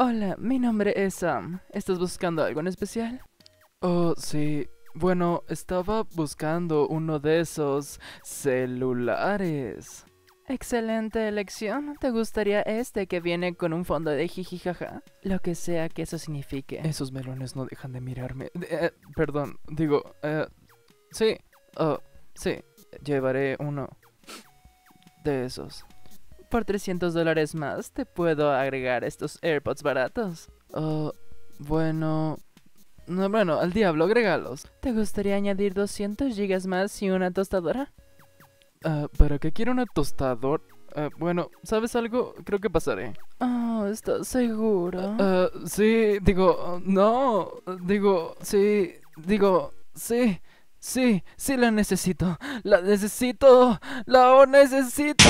Hola, mi nombre es Sam. ¿Estás buscando algo en especial? Oh, sí. Bueno, estaba buscando uno de esos celulares. Excelente elección. ¿Te gustaría este que viene con un fondo de jijijaja? Lo que sea que eso signifique. Esos melones no dejan de mirarme. Eh, perdón, digo, eh, sí. Oh, sí. Llevaré uno de esos. Por 300 dólares más te puedo agregar estos AirPods baratos. Oh, bueno... No, bueno, al diablo, agrégalos. ¿Te gustaría añadir 200 gigas más y una tostadora? Ah, ¿Para qué quiero una tostadora? Ah, bueno, ¿sabes algo? Creo que pasaré. Oh, ¿estás seguro? Ah, sí, digo, no, digo, sí, digo, sí, sí, sí la necesito, la necesito, la necesito.